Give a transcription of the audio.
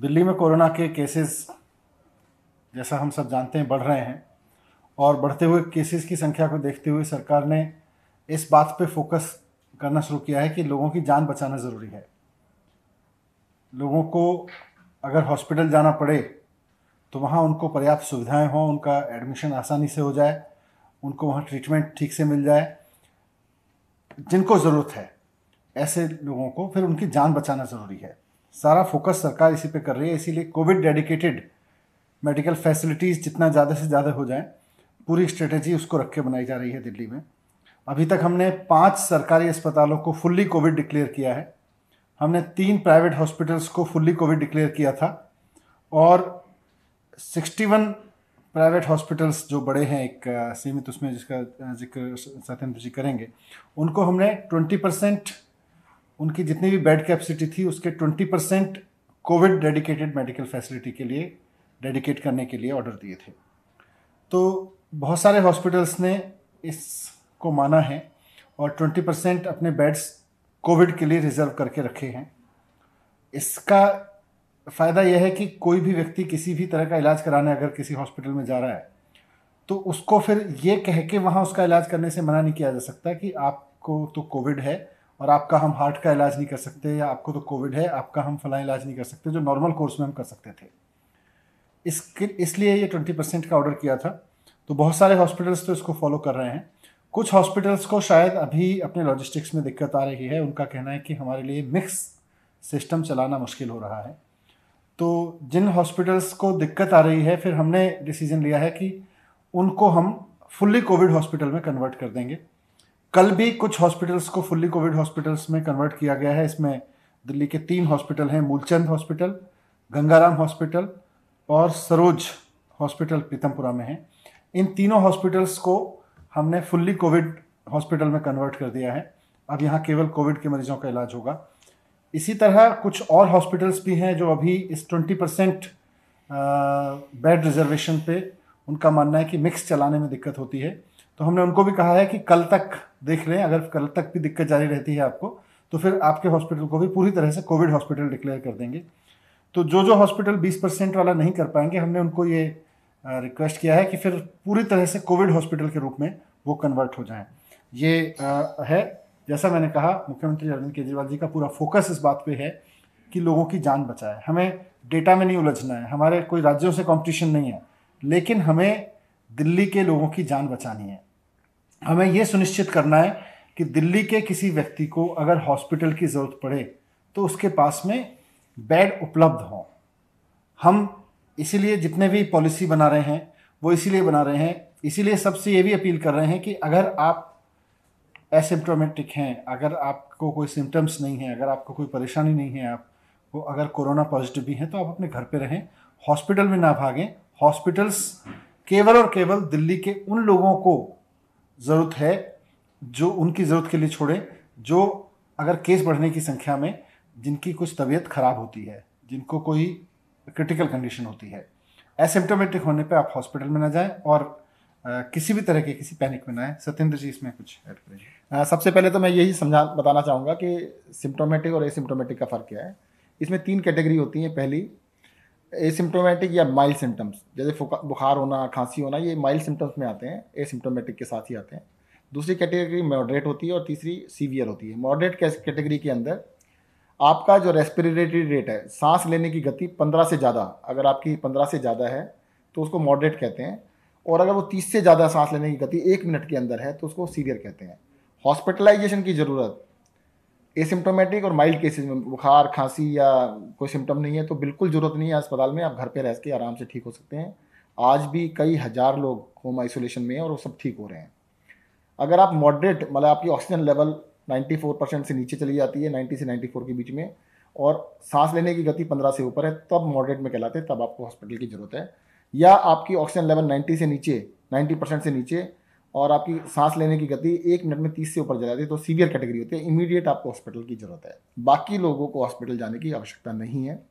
दिल्ली में कोरोना के केसेस जैसा हम सब जानते हैं बढ़ रहे हैं और बढ़ते हुए केसेस की संख्या को देखते हुए सरकार ने इस बात पे फोकस करना शुरू किया है कि लोगों की जान बचाना ज़रूरी है लोगों को अगर हॉस्पिटल जाना पड़े तो वहाँ उनको पर्याप्त सुविधाएं हों उनका एडमिशन आसानी से हो जाए उनको वहाँ ट्रीटमेंट ठीक से मिल जाए जिनको ज़रूरत है ऐसे लोगों को फिर उनकी जान बचाना ज़रूरी है सारा फोकस सरकार इसी पे कर रही है इसीलिए कोविड डेडिकेटेड मेडिकल फैसिलिटीज़ जितना ज़्यादा से ज़्यादा हो जाए पूरी स्ट्रेटेजी उसको रख के बनाई जा रही है दिल्ली में अभी तक हमने पाँच सरकारी अस्पतालों को फुल्ली कोविड डिक्लेयर किया है हमने तीन प्राइवेट हॉस्पिटल्स को फुल्ली कोविड डिक्लेयर किया था और 61 प्राइवेट हॉस्पिटल्स जो बड़े हैं एक सीमित उसमें जिसका जिक्र सत्येंद्र जी करेंगे उनको हमने 20 परसेंट उनकी जितनी भी बेड कैपेसिटी थी उसके 20 percent Covid dedicated medical facility के लिए डेडिकेट करने के लिए ऑर्डर दिए थे तो बहुत सारे हॉस्पिटल्स ने इसको माना है और 20 परसेंट अपने बेड्स कोविड के लिए रिजर्व करके रखे हैं इसका फ़ायदा यह है कि कोई भी व्यक्ति किसी भी तरह का इलाज कराने अगर किसी हॉस्पिटल में जा रहा है तो उसको फिर ये कह के वहाँ उसका इलाज करने से मना नहीं किया जा सकता कि आपको तो कोविड है और आपका हम हार्ट का इलाज नहीं कर सकते या आपको तो कोविड है आपका हम फला इलाज नहीं कर सकते जो नॉर्मल कोर्स में हम कर सकते थे इसके इसलिए ये ट्वेंटी परसेंट का ऑर्डर किया था तो बहुत सारे हॉस्पिटल्स तो इसको फॉलो कर रहे हैं कुछ हॉस्पिटल्स को शायद अभी अपने लॉजिस्टिक्स में दिक्कत आ रही है उनका कहना है कि हमारे लिए मिक्स सिस्टम चलाना मुश्किल हो रहा है तो जिन हॉस्पिटल्स को दिक्कत आ रही है फिर हमने डिसीजन लिया है कि उनको हम फुल्ली कोविड हॉस्पिटल में कन्वर्ट कर देंगे कल भी कुछ हॉस्पिटल्स को फुल्ली कोविड हॉस्पिटल्स में कन्वर्ट किया गया है इसमें दिल्ली के तीन हॉस्पिटल हैं मूलचंद हॉस्पिटल गंगाराम हॉस्पिटल और सरोज हॉस्पिटल पीतमपुरा में है इन तीनों हॉस्पिटल्स को हमने फुल्ली कोविड हॉस्पिटल में कन्वर्ट कर दिया है अब यहाँ केवल कोविड के मरीजों का इलाज होगा इसी तरह कुछ और हॉस्पिटल्स भी हैं जो अभी इस ट्वेंटी परसेंट बेड रिजर्वेशन पे उनका मानना है कि मिक्स चलाने में दिक्कत होती है तो हमने उनको भी कहा है कि कल तक देख लें अगर कल तक भी दिक्कत जारी रहती है आपको तो फिर आपके हॉस्पिटल को भी पूरी तरह से कोविड हॉस्पिटल डिक्लेयर कर देंगे तो जो जो हॉस्पिटल 20 परसेंट वाला नहीं कर पाएंगे हमने उनको ये रिक्वेस्ट किया है कि फिर पूरी तरह से कोविड हॉस्पिटल के रूप में वो कन्वर्ट हो जाए ये है जैसा मैंने कहा मुख्यमंत्री अरविंद केजरीवाल जी का पूरा फोकस इस बात पे है कि लोगों की जान बचाए हमें डेटा में नहीं उलझना है हमारे कोई राज्यों से कंपटीशन नहीं है लेकिन हमें दिल्ली के लोगों की जान बचानी है हमें यह सुनिश्चित करना है कि दिल्ली के किसी व्यक्ति को अगर हॉस्पिटल की ज़रूरत पड़े तो उसके पास में बेड उपलब्ध हों हम इसीलिए जितने भी पॉलिसी बना रहे हैं वो इसीलिए बना रहे हैं इसीलिए सबसे ये भी अपील कर रहे हैं कि अगर आप एसिम्टोमेटिक हैं अगर आपको कोई सिम्टम्स नहीं है अगर आपको कोई परेशानी नहीं है आप वो अगर कोरोना पॉजिटिव भी हैं तो आप अपने घर पे रहें हॉस्पिटल में ना भागें हॉस्पिटल्स केवल और केवल दिल्ली के उन लोगों को ज़रूरत है जो उनकी ज़रूरत के लिए छोड़ें जो अगर केस बढ़ने की संख्या में जिनकी कुछ तबीयत ख़राब होती है जिनको कोई क्रिटिकल कंडीशन होती है एसिम्टोमेटिक होने पे आप हॉस्पिटल में ना जाएं और आ, किसी भी तरह के किसी पैनिक में ना आए सत्येंद्र जी इसमें कुछ ऐड करें सबसे पहले तो मैं यही समझा बताना चाहूँगा कि सिम्टोमेटिक और एसिम्टोमेटिक का फ़र्क क्या है इसमें तीन कैटेगरी होती हैं पहली एसिम्टोमेटिक या माइल्ड सिम्टम्स जैसे बुखार होना खांसी होना ये माइल्ड सिम्टम्स में आते हैं एसिम्टोमेटिक के साथ ही आते हैं दूसरी कैटेगरी मॉडरेट होती है और तीसरी सीवियर होती है मॉडरेट कैटेगरी के अंदर आपका जो रेस्पिरेटरी रेट है सांस लेने की गति पंद्रह से ज़्यादा अगर आपकी पंद्रह से ज़्यादा है तो उसको मॉडरेट कहते हैं और अगर वो तीस से ज़्यादा सांस लेने की गति एक मिनट के अंदर है तो उसको सीवियर कहते हैं हॉस्पिटलाइजेशन की ज़रूरत एसिम्टोमेटिक और माइल्ड केसेस में बुखार खांसी या कोई सिम्टम नहीं है तो बिल्कुल ज़रूरत नहीं है अस्पताल में आप घर पर रह के आराम से ठीक हो सकते हैं आज भी कई हज़ार लोग होम आइसोलेशन में हैं और वो सब ठीक हो रहे हैं अगर आप मॉडरेट मतलब आपकी ऑक्सीजन लेवल 94 परसेंट से नीचे चली जाती है 90 से 94 के बीच में और सांस लेने की गति 15 से ऊपर है तब मॉडरेट में कहलाते हैं तब आपको हॉस्पिटल की ज़रूरत है या आपकी ऑक्सीजन लेवल 90 से नीचे 90 परसेंट से नीचे और आपकी सांस लेने की गति एक मिनट में तीस से ऊपर जा जाती है तो सीवियर कैटेगरी होती है इमीडिएट आपको हॉस्पिटल की ज़रूरत है बाकी लोगों को हॉस्पिटल जाने की आवश्यकता नहीं है